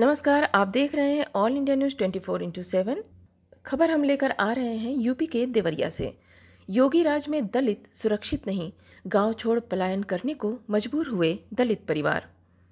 नमस्कार आप देख रहे हैं all India news 24 four into seven खबर हम लेकर आ रहे हैं यूपी के देवरिया से योगी राज में दलित सुरक्षित नहीं गांव छोड़ पलायन करने को मजबूर हुए दलित परिवार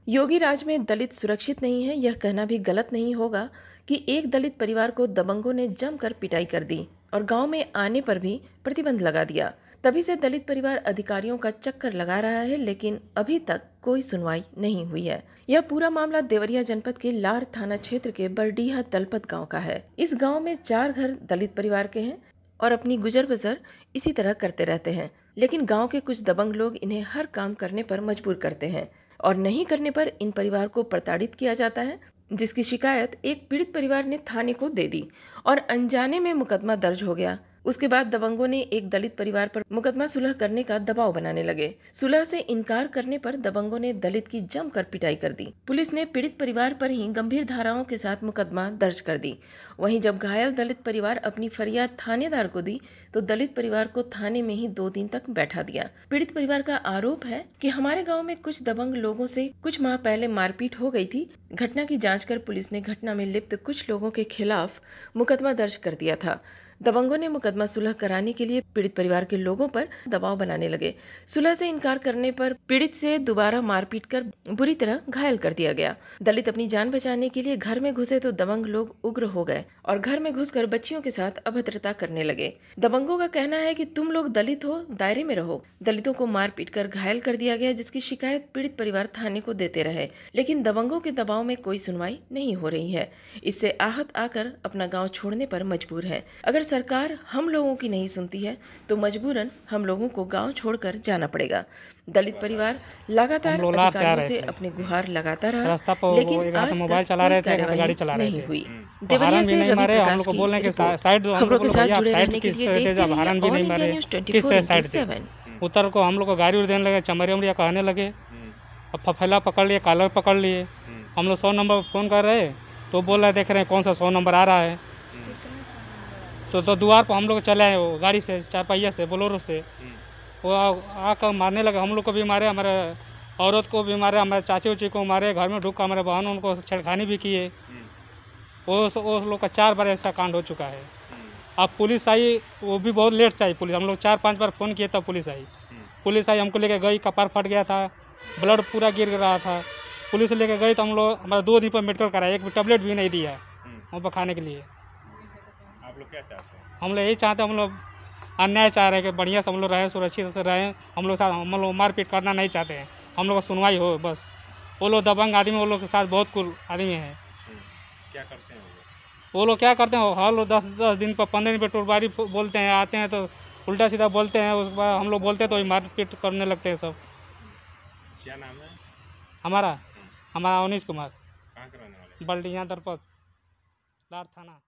योगी राज में दलित सुरक्षित नहीं है यह कहना भी गलत नहीं होगा कि एक दलित परिवार को दबंगों ने जमकर पिटाई कर दी और गांव में आने पर भी प्रतिबंध लगा दिया तभी से दलित परिवार अधिकारियों का चक्कर लगा रहा है लेकिन अभी तक कोई सुनवाई नहीं हुई है यह पूरा मामला देवरिया जनपद के लार थाना क्षेत्र के बरडीहा तलपत गांव का है इस गांव में चार घर दलित परिवार के हैं और अपनी गुजर बसर इसी तरह करते रहते हैं लेकिन गांव के कुछ दबंग लोग इन्हें हर काम करने पर मजबूर करते हैं और नहीं करने पर इन परिवार को प्रताड़ित किया जाता है जिसकी शिकायत एक पीड़ित परिवार ने थाने को दे दी और अनजाने में मुकदमा दर्ज हो गया उसके बाद दबंगों ने एक दलित परिवार पर मुकदमा सुलह करने का दबाव बनाने लगे सुलह से इनकार करने पर दबंगों ने दलित की जमकर पिटाई कर दी पुलिस ने पीड़ित परिवार पर ही गंभीर धाराओं के साथ मुकदमा दर्ज कर दी वहीं जब घायल दलित परिवार अपनी फरियाद थानेदार को दी तो दलित परिवार को थाने में ही दो दिन तक बैठा दिया पीड़ित परिवार का आरोप है की हमारे गाँव में कुछ दबंग लोगों से कुछ माह पहले मारपीट हो गई थी घटना की जांच कर पुलिस ने घटना में लिप्त कुछ लोगों के खिलाफ मुकदमा दर्ज कर दिया था दबंगों ने मुकदमा सुलह कराने के लिए पीड़ित परिवार के लोगों पर दबाव बनाने लगे सुलह से इनकार करने पर पीड़ित से दोबारा मारपीट कर बुरी तरह घायल कर दिया गया दलित अपनी जान बचाने के लिए घर में घुसे तो दबंग लोग उग्र हो गए और घर में घुस बच्चियों के साथ अभद्रता करने लगे दबंगों का कहना है की तुम लोग दलित हो दायरे में रहो दलितों को मार पीट कर घायल कर दिया गया जिसकी शिकायत पीड़ित परिवार थाने को देते रहे लेकिन दबंगों के दबाव में कोई सुनवाई नहीं हो रही है इससे आहत आकर अपना गाँव छोड़ने पर मजबूर है अगर सरकार हम लोगों की नहीं सुनती है तो मजबूरन हम लोगों को गांव छोड़कर जाना पड़ेगा दलित परिवार लगातार अधिकारियों से अपने गुहार लगाता रहा तो लेकिन आज तक कार्रवाई नहीं हुई हम्म। देवरिया तो से रवि प्रकाश की खबरों के साथ जुड़े रहने के लिए देखते रहिए all India news twenty four seven उतर को हम लोग को गाड़ी उड़ देने लगे चमरिया उमरिया कहने लगे हम्म। अब फफेला पकड़ लिए कालर पकड़ लिए हम्म। हम लोग सौ नंबर फ़ोन कर रहे तो बोल रहे देख रहे हैं कौन सा सौ नंबर आ रहा है तो तो द्वार पर हम लोग चले आए वो गाड़ी से चार पहिया से बोलोरो से हम्म। वो आकर मारने लगा हम लोग को भी मारे हमारे औरत को भी मारे हमारे चाची उची को मारे घर में ढूक हमारे बहन उनको छेड़खानी भी किए हम्म। वो वो लोग का चार बार ऐसा कांड हो चुका है हम्म। अब पुलिस आई वो भी बहुत लेट से आई पुलिस हम लोग चार पाँच बार फ़ोन किए तब पुलिस आई पुलिस आई हमको लेके गई कपार फट गया था ब्लड पूरा गिर रहा था पुलिस लेके गई तो हम लोग हमारा दो दिन पर मेडिकल कराया एक टेबलेट भी नहीं दिया वहाँ पर खाने के लिए लोग क्या चाहते हैं हम लोग यही चाहते हैं हम लोग अन्याय चाह रहे हैं कि बढ़िया से हम लोग रहें सुरक्षित से रहें हम लोग साथ हम लोग मारपीट करना नहीं चाहते हैं हम लोग का सुनवाई हो बस वो लोग दबंग आदमी वो लोग के साथ बहुत कुल आदमी है हम्म। क्या करते हैं वो लोग क्या करते हैं हर लोग दस दस दिन पर पंद्रह दिन पर टुरबारी बोलते हैं आते हैं तो उल्टा सीधा बोलते हैं उसके बाद हम लोग बोलते हैं तो वही मारपीट करने लगते हैं सब क्या नाम है हमारा हम्म। हमारा अवनीश कुमार बल्टिया दरपत लार थाना